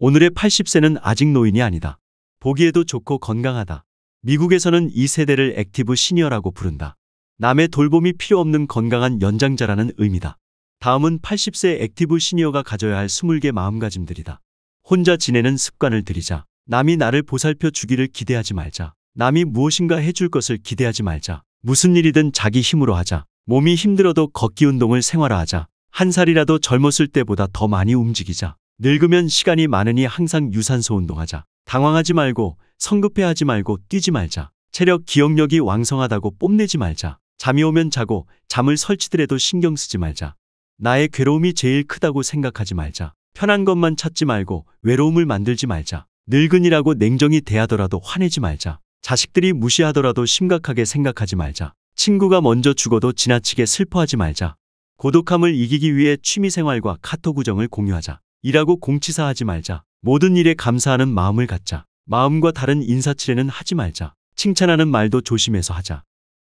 오늘의 80세는 아직 노인이 아니다. 보기에도 좋고 건강하다. 미국에서는 이 세대를 액티브 시니어라고 부른다. 남의 돌봄이 필요 없는 건강한 연장자라는 의미다. 다음은 80세 액티브 시니어가 가져야 할 20개 마음가짐들이다. 혼자 지내는 습관을 들이자. 남이 나를 보살펴 주기를 기대하지 말자. 남이 무엇인가 해줄 것을 기대하지 말자. 무슨 일이든 자기 힘으로 하자. 몸이 힘들어도 걷기 운동을 생활화하자. 한 살이라도 젊었을 때보다 더 많이 움직이자. 늙으면 시간이 많으니 항상 유산소 운동하자. 당황하지 말고 성급해하지 말고 뛰지 말자. 체력 기억력이 왕성하다고 뽐내지 말자. 잠이 오면 자고 잠을 설치더라도 신경 쓰지 말자. 나의 괴로움이 제일 크다고 생각하지 말자. 편한 것만 찾지 말고 외로움을 만들지 말자. 늙은이라고 냉정히 대하더라도 화내지 말자. 자식들이 무시하더라도 심각하게 생각하지 말자. 친구가 먼저 죽어도 지나치게 슬퍼하지 말자. 고독함을 이기기 위해 취미생활과 카톡 우정을 공유하자. 일하고 공치사하지 말자. 모든 일에 감사하는 마음을 갖자. 마음과 다른 인사치레는 하지 말자. 칭찬하는 말도 조심해서 하자.